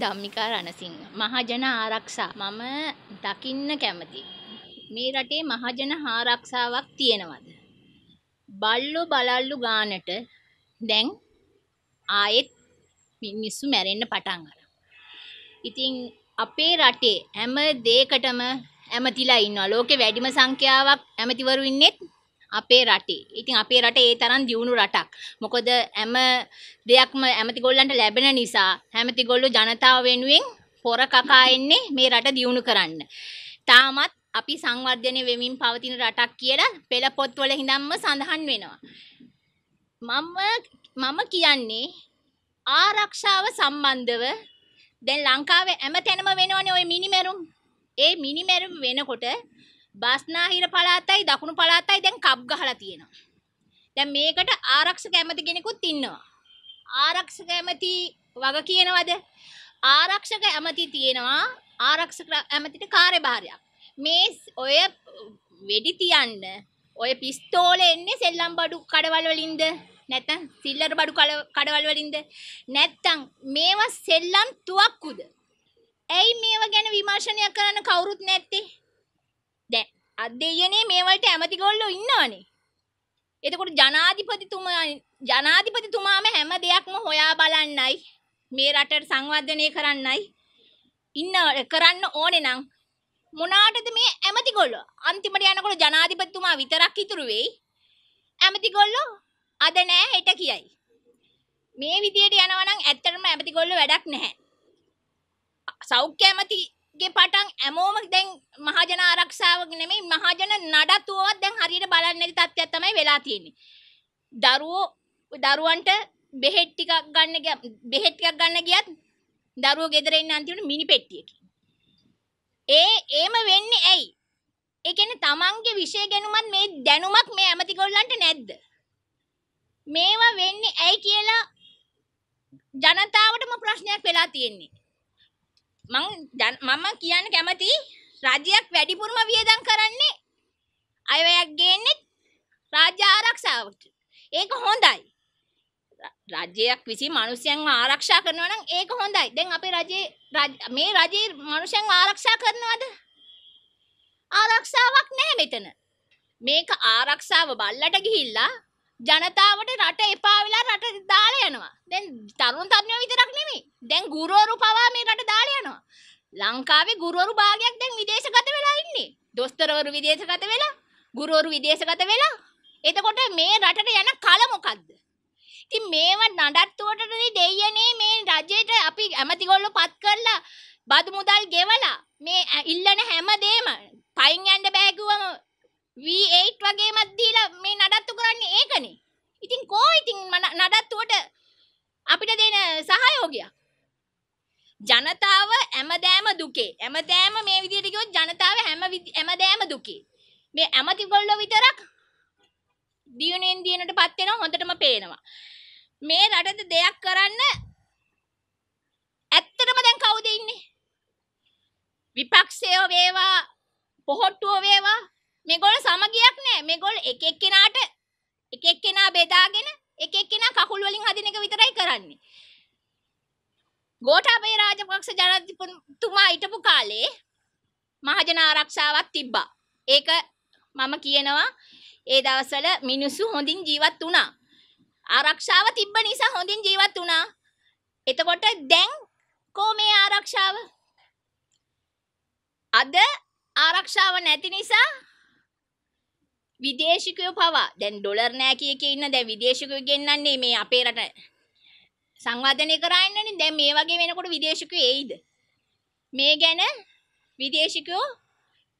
ධම්මිකා රණසිංහ මහජන ආරක්ෂා මම දකින්න කැමති මේ රටේ මහජන ආරක්ෂාවක් තියෙනවද බල්ලෝ බලල්ලු ගානට දැන් ආයෙත් මිනිස්සු මැරෙන්න පටන් අරන් ඉතින් අපේ රටේ හැම දෙයකටම ඇමතිලා ඉන්නවා ලෝකේ වැඩිම සංඛ්‍යාවක් ඇමතිවරු ඉන්නෙත් අපේ රටේ. ඉතින් අපේ රටේ ඒ තරම් දියුණු රටක්. මොකද හැම දෙයක්ම ඇමති ගොල්ලන්ට ලැබෙන නිසා හැමති ගොල්ලෝ ජනතාව වෙනුවෙන් පොර කකා එන්නේ මේ රට දියුණු කරන්න. තාමත් අපි සංවර්ධනය වෙමින් පවතින රටක් කියලා පෙළ පොත්වල හිඳන්ම සඳහන් වෙනවා. මම මම කියන්නේ ආරක්ෂාව සම්බන්ධව දැන් ලංකාවේ හැම තැනම වෙනවනේ ওই මිනිමැරුම්. ඒ මිනිමැරුම් වෙනකොට බස්නාහිර පළාතයි දකුණු පළාතයි දැන් කප් ගහලා තියෙනවා. දැන් මේකට ආරක්ෂක ඇමති කෙනෙකුත් ඉන්නවා. ආරක්ෂක ඇමති වග කියනවද? ආරක්ෂක ඇමති තියෙනවා ආරක්ෂක ඇමතිට කාර්යභාරයක්. මේ ඔය වෙඩි තියන්න ඔය පිස්තෝලේ එන්නේ සෙල්ලම් බඩු කඩවල් වලින්ද? නැත්නම් සිල්ලර් බඩු කඩවල් වලින්ද? නැත්නම් මේවා සෙල්ලම් තුවක්කුද? ඇයි මේවා ගැන විමර්ශනය කරන්න කවුරුත් නැත්තේ? අද දෙයනේ මේ වලට ඇමති ගොල්ලෝ ඉන්නවනේ. එතකොට ජනාධිපතිතුමා ජනාධිපතිතුමාම හැම දෙයක්ම හොයා බලන්නයි මේ රටට සංවර්ධනය කරන්නයි ඉන්න කරන්න ඕනේ නම් මොනාටද මේ ඇමතිගොල්ලෝ අන්තිමට යනකොට ජනාධිපතිතුමා විතරක් ඉතුරු වෙයි. ඇමතිගොල්ලෝ අද නෑ හෙට කියයි. මේ විදියට යනවා නම් ඇත්තටම ඇමතිගොල්ලෝ වැඩක් නැහැ. සෞඛ්‍ය ඇමති ගේ පටන් හැමෝම දැන් මහජන ආරක්ෂාව නෙමෙයි මහජන නඩත්තුවවත් දැන් හරියට බලන්නේ නැති තත්ත්වයක් තමයි වෙලා තියෙන්නේ. දරුවෝ දරුවන්ට බෙහෙත් ටිකක් ගන්න බෙහෙත් ටිකක් ගන්න ගියත් දරුවෝ ගෙදර ඉන්න අන්තිමට මිනි පෙට්ටියකින්. ඒ ඒම වෙන්නේ ඇයි? ඒ කියන්නේ Tamange විෂය ගැනුමත් මේ දැනුමක් මේ ඇමතිගොල්ලන්ට නැද්ද? මේවා වෙන්නේ ඇයි කියලා ජනතාවටම ප්‍රශ්නයක් වෙලා තියෙන්නේ. මං මම කියන්න කැමති රජයක් වැඩිපුරම වියදම් කරන්නේ අයවැයක් ගේන්නේ රාජ්‍ය ආරක්ෂාවට. ඒක හොඳයි. රජයක් විසින් මිනිසයන්ව ආරක්ෂා කරනවා නම් ඒක හොඳයි. දැන් අපේ රජේ මේ රජේ මිනිසයන්ව ආරක්ෂා කරනවද? ආරක්ෂාවක් නැහැ මෙතන. මේක ආරක්ෂාව බල්ලට ගිහිල්ලා ජනතාවට රට ලංකාවේ ගුරුවරු භාගයක් දැන් විදේශගත වෙලා ඉන්නේ. දොස්තරවරු විදේශගත වෙලා, ගුරුවරු විදේශගත වෙලා. එතකොට මේ රටට යන කල මොකද්ද? ඉතින් මේව නඩත්තුවටනේ දෙයනේ මේ රජයට අපි ඇමතිගොල්ලෝ පත් කරලා බදු මුදල් ගෙවලා මේ ඉල්ලන හැමදේම පයින් යන්න බෑ කිව්වම V8 වගේමත් දීලා මේ නඩත්තු කරන්නේ ඒකනේ. ඉතින් කෝ ඉතින් නඩත්තුවට අපිට දෙන සහයෝගයක් ජනතාව හැමදෑම දුකේ. හැමදෑම මේ විදිහට කිව්වොත් ජනතාව හැම හැමදෑම දුකේ. මේ ඇමතිගොල්ලෝ විතරක් දියුණුවෙන් දියුණුවටපත් වෙනවා හොඳටම පේනවා. මේ රටට දෙයක් කරන්න ඇත්තටම දැන් කවුද ඉන්නේ? විපක්ෂය වේවා, පොහොට්ටුව වේවා මේගොල්ල සමගියක් නෑ. මේගොල්ල එක එක්කෙනාට එක එක්කෙනා බෙදාගෙන එක එක්කෙනා කකුල් වලින් හදින එක විතරයි කරන්නේ. ගෝඨාභය රාජපක්ෂ ජනාධිපතිතුමා හිටපු කාලේ මහජන ආරක්ෂාවක් තිබ්බා. ඒක මම කියනවා ඒ දවස්වල මිනිස්සු හොඳින් ජීවත් වුණා. ආරක්ෂාව තිබ්බ නිසා හොඳින් ජීවත් වුණා. එතකොට දැන් කො මේ ආරක්ෂාව? අද ආරක්ෂාව නැති නිසා විදේශිකයෝ පවා දැන් ඩොලර් නැහැ කිය කිය ඉන්න දැන් විදේශිකයෝ ගෙන්නන්නේ මේ අපේ රට සංවර්ධනය කරන්නනේ දැන් මේ වගේ වෙනකොට විදේශිකයෝ එයිද මේ ගැන විදේශිකයෝ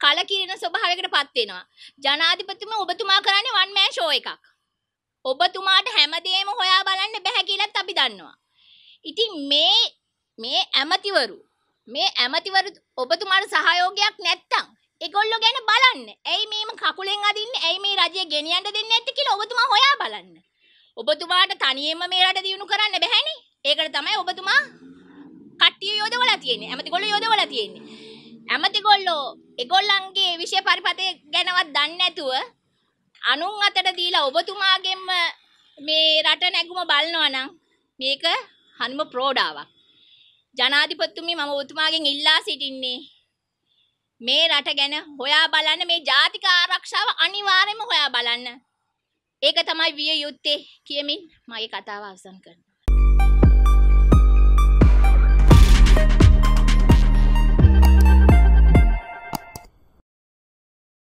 කලකිරෙන ස්වභාවයකටපත් වෙනවා ජනාධිපතිතුමා ඔබතුමා කරන්නේ වන් මෑන් ෂෝ එකක් ඔබතුමාට හැමදේම හොයා බලන්න බැහැ කියලාත් අපි දන්නවා ඉතින් මේ මේ ඇමතිවරු මේ ඇමතිවරු ඔබතුමාට සහයෝගයක් නැත්තම් ඒගොල්ලෝ ගැන බලන්න. ඇයි මේම කකුලෙන් අදින්නේ? ඇයි මේ රජය ගෙනියන්න දෙන්නේ නැත්තේ කියලා ඔබතුමා හොයා බලන්න. ඔබතුමාට තනියෙන්ම මේ රට දියුණු කරන්න බැහැනේ. ඒකට තමයි ඔබතුමා කට්ටිය යොදවලා තියෙන්නේ. ඇමතිගොල්ලෝ යොදවලා තියෙන්නේ. ඇමතිගොල්ලෝ ඒගොල්ලන්ගේ විෂය පරිපතේ ගැනවත් දන්නේ නැතුව අනුන් අතට දීලා ඔබතුමාගෙන්ම මේ රට නැගුම බලනවා නම් මේක හරිම ප්‍රෝඩාවක්. ජනාධිපතිතුමී මම ඔබතුමාගෙන් ඉල්ලා සිටින්නේ මේ රට ගැන හොයා බලන්න මේ ජාතික ආරක්ෂාව අනිවාර්යයෙන්ම හොයා බලන්න. ඒක තමයි විය යුත්තේ කියමින් මගේ කතාව අවසන් කරනවා